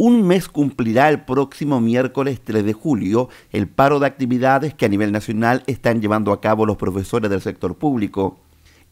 Un mes cumplirá el próximo miércoles 3 de julio el paro de actividades que a nivel nacional están llevando a cabo los profesores del sector público.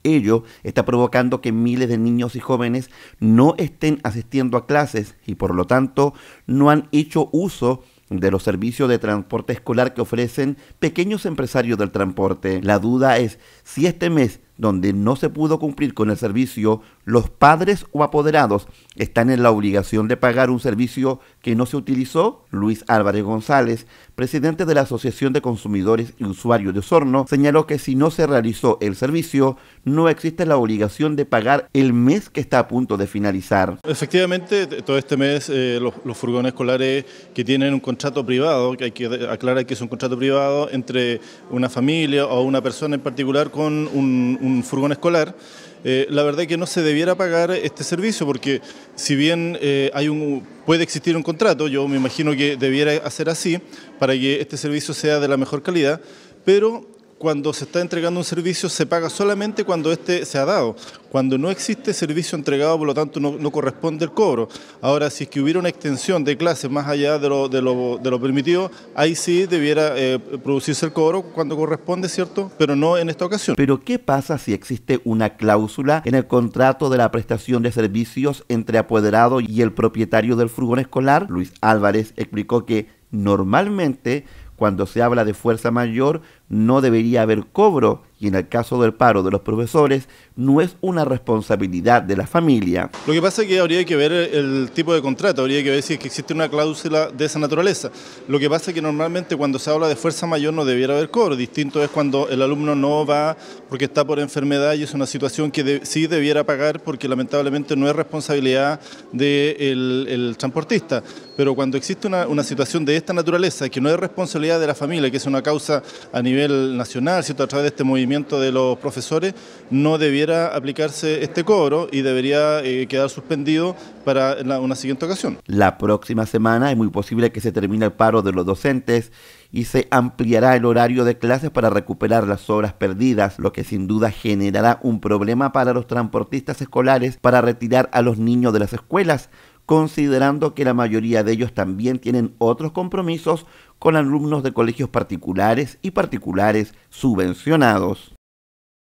Ello está provocando que miles de niños y jóvenes no estén asistiendo a clases y por lo tanto no han hecho uso de los servicios de transporte escolar que ofrecen pequeños empresarios del transporte. La duda es si este mes donde no se pudo cumplir con el servicio, los padres o apoderados están en la obligación de pagar un servicio que no se utilizó? Luis Álvarez González, presidente de la Asociación de Consumidores y Usuarios de Osorno, señaló que si no se realizó el servicio, no existe la obligación de pagar el mes que está a punto de finalizar. Efectivamente, todo este mes eh, los, los, furgones escolares que tienen un contrato privado, que hay que aclarar que es un contrato privado entre una familia o una persona en particular con un un furgón escolar, eh, la verdad es que no se debiera pagar este servicio porque si bien eh, hay un, puede existir un contrato, yo me imagino que debiera hacer así para que este servicio sea de la mejor calidad, pero cuando se está entregando un servicio se paga solamente cuando este se ha dado. Cuando no existe servicio entregado, por lo tanto, no, corresponde el cobro. Ahora, si es que hubiera una extensión de clase más allá de lo, permitido, ahí sí debiera eh, producirse el cobro cuando corresponde, ¿cierto? Pero no en esta ocasión. Pero, ¿qué pasa si existe una cláusula en el contrato de la prestación de servicios entre apoderado y el propietario del furgón escolar? Luis Álvarez explicó que normalmente cuando se habla de fuerza mayor, no debería haber cobro y en el caso del paro de los profesores no es una responsabilidad de la familia. Lo que pasa es que habría que ver el tipo de contrato, habría que ver si existe una cláusula de esa naturaleza. Lo que pasa es que normalmente cuando se habla de fuerza mayor no debiera haber cobro, distinto es cuando el alumno no va porque está por enfermedad y es una situación que sí debiera pagar porque lamentablemente no es responsabilidad del de el transportista. Pero cuando existe una, situación de esta naturaleza que no es responsabilidad de la familia, que es una causa a nivel nacional, ¿cierto? a través de este movimiento, de los profesores, no debiera aplicarse este cobro y debería eh, quedar suspendido para una siguiente ocasión. La próxima semana es muy posible que se termine el paro de los docentes y se ampliará el horario de clases para recuperar las horas perdidas, lo que sin duda generará un problema para los transportistas escolares para retirar a los niños de las escuelas considerando que la mayoría de ellos también tienen otros compromisos con alumnos de colegios particulares y particulares subvencionados.